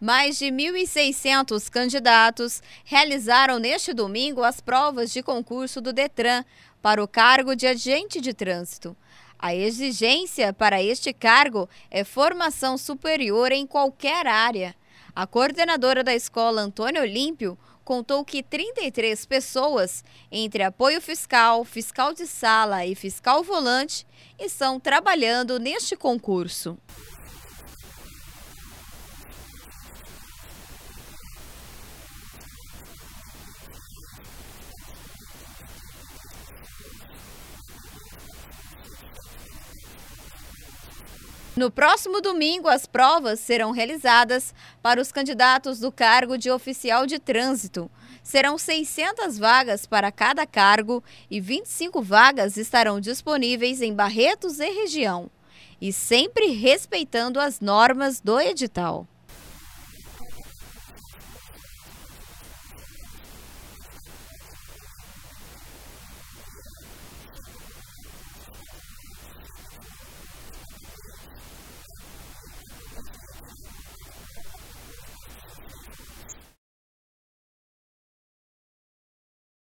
Mais de 1.600 candidatos realizaram neste domingo as provas de concurso do Detran para o cargo de agente de trânsito. A exigência para este cargo é formação superior em qualquer área. A coordenadora da escola Antônio Olímpio contou que 33 pessoas, entre apoio fiscal, fiscal de sala e fiscal volante, estão trabalhando neste concurso. No próximo domingo, as provas serão realizadas para os candidatos do cargo de oficial de trânsito. Serão 600 vagas para cada cargo e 25 vagas estarão disponíveis em Barretos e região, e sempre respeitando as normas do edital.